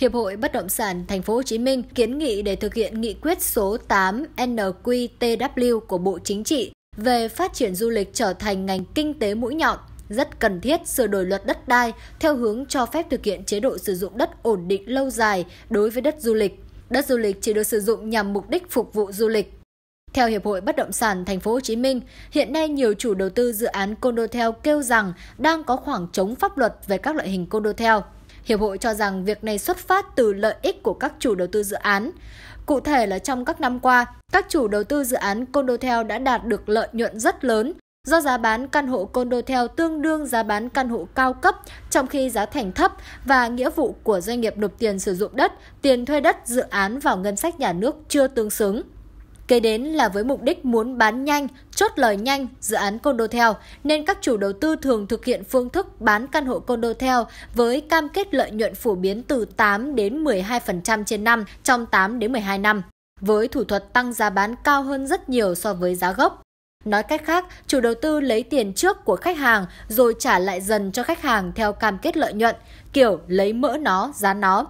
Hiệp hội Bất động sản Thành phố Hồ Chí Minh kiến nghị để thực hiện nghị quyết số 8 NQTW của Bộ Chính trị về phát triển du lịch trở thành ngành kinh tế mũi nhọn rất cần thiết sửa đổi luật đất đai theo hướng cho phép thực hiện chế độ sử dụng đất ổn định lâu dài đối với đất du lịch. Đất du lịch chỉ được sử dụng nhằm mục đích phục vụ du lịch. Theo Hiệp hội Bất động sản Thành phố Hồ Chí Minh, hiện nay nhiều chủ đầu tư dự án condotel kêu rằng đang có khoảng trống pháp luật về các loại hình condotel. Hiệp hội cho rằng việc này xuất phát từ lợi ích của các chủ đầu tư dự án. Cụ thể là trong các năm qua, các chủ đầu tư dự án Condotel đã đạt được lợi nhuận rất lớn do giá bán căn hộ Condotel tương đương giá bán căn hộ cao cấp trong khi giá thành thấp và nghĩa vụ của doanh nghiệp nộp tiền sử dụng đất, tiền thuê đất dự án vào ngân sách nhà nước chưa tương xứng. Kế đến là với mục đích muốn bán nhanh, chốt lời nhanh dự án condo theo, nên các chủ đầu tư thường thực hiện phương thức bán căn hộ condo theo với cam kết lợi nhuận phổ biến từ 8 đến 12% trên năm trong 8 đến 12 năm, với thủ thuật tăng giá bán cao hơn rất nhiều so với giá gốc. Nói cách khác, chủ đầu tư lấy tiền trước của khách hàng rồi trả lại dần cho khách hàng theo cam kết lợi nhuận, kiểu lấy mỡ nó, giá nó.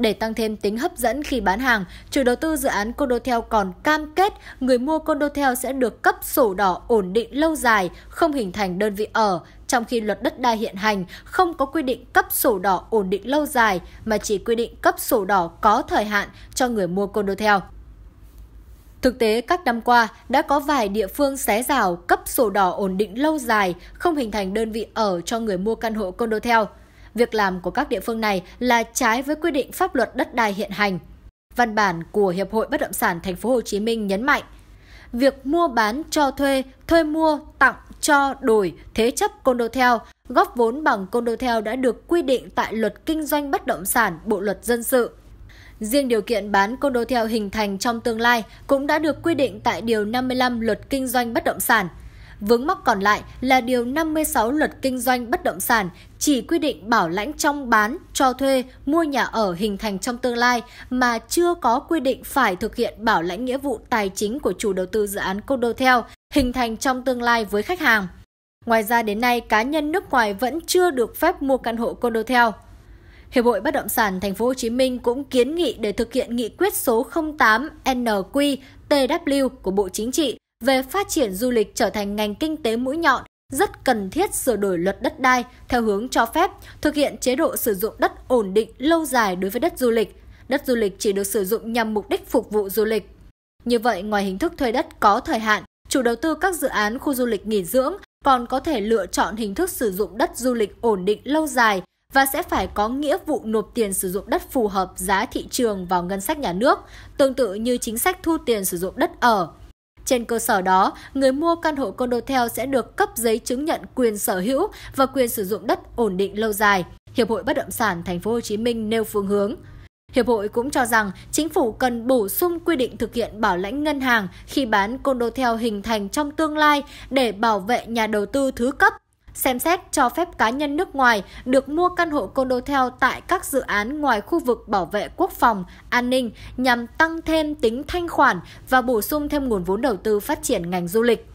Để tăng thêm tính hấp dẫn khi bán hàng, chủ đầu tư dự án Condotel còn cam kết người mua Condotel sẽ được cấp sổ đỏ ổn định lâu dài, không hình thành đơn vị ở, trong khi luật đất đai hiện hành không có quy định cấp sổ đỏ ổn định lâu dài mà chỉ quy định cấp sổ đỏ có thời hạn cho người mua Condotel. Thực tế, các năm qua đã có vài địa phương xé rào cấp sổ đỏ ổn định lâu dài, không hình thành đơn vị ở cho người mua căn hộ Condotel. Việc làm của các địa phương này là trái với quy định pháp luật đất đai hiện hành. Văn bản của Hiệp hội Bất động sản Thành phố Hồ Chí Minh nhấn mạnh, việc mua bán cho thuê, thuê mua, tặng, cho, đổi, thế chấp condotel, góp vốn bằng condotel đã được quy định tại Luật Kinh doanh Bất động sản Bộ Luật Dân sự. Riêng điều kiện bán condotel hình thành trong tương lai cũng đã được quy định tại Điều 55 Luật Kinh doanh Bất động sản – Vướng mắc còn lại là điều 56 luật kinh doanh bất động sản chỉ quy định bảo lãnh trong bán, cho thuê, mua nhà ở hình thành trong tương lai mà chưa có quy định phải thực hiện bảo lãnh nghĩa vụ tài chính của chủ đầu tư dự án Condotel hình thành trong tương lai với khách hàng. Ngoài ra đến nay, cá nhân nước ngoài vẫn chưa được phép mua căn hộ Condotel. Hiệp hội Bất động sản Thành phố Hồ Chí Minh cũng kiến nghị để thực hiện nghị quyết số 08 NQ TW của Bộ Chính trị về phát triển du lịch trở thành ngành kinh tế mũi nhọn rất cần thiết sửa đổi luật đất đai theo hướng cho phép thực hiện chế độ sử dụng đất ổn định lâu dài đối với đất du lịch. Đất du lịch chỉ được sử dụng nhằm mục đích phục vụ du lịch. Như vậy, ngoài hình thức thuê đất có thời hạn, chủ đầu tư các dự án khu du lịch nghỉ dưỡng còn có thể lựa chọn hình thức sử dụng đất du lịch ổn định lâu dài và sẽ phải có nghĩa vụ nộp tiền sử dụng đất phù hợp giá thị trường vào ngân sách nhà nước, tương tự như chính sách thu tiền sử dụng đất ở. Trên cơ sở đó, người mua căn hộ condotel sẽ được cấp giấy chứng nhận quyền sở hữu và quyền sử dụng đất ổn định lâu dài. Hiệp hội Bất động sản Thành phố Hồ Chí Minh nêu phương hướng. Hiệp hội cũng cho rằng chính phủ cần bổ sung quy định thực hiện bảo lãnh ngân hàng khi bán condo theo hình thành trong tương lai để bảo vệ nhà đầu tư thứ cấp xem xét cho phép cá nhân nước ngoài được mua căn hộ condotel tại các dự án ngoài khu vực bảo vệ quốc phòng, an ninh nhằm tăng thêm tính thanh khoản và bổ sung thêm nguồn vốn đầu tư phát triển ngành du lịch.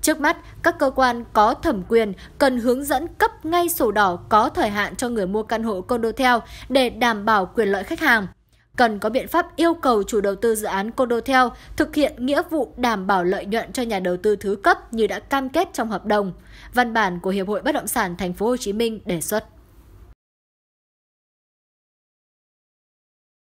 Trước mắt, các cơ quan có thẩm quyền cần hướng dẫn cấp ngay sổ đỏ có thời hạn cho người mua căn hộ condotel để đảm bảo quyền lợi khách hàng cần có biện pháp yêu cầu chủ đầu tư dự án Condotel thực hiện nghĩa vụ đảm bảo lợi nhuận cho nhà đầu tư thứ cấp như đã cam kết trong hợp đồng. Văn bản của Hiệp hội Bất động sản Thành phố Hồ Chí Minh đề xuất.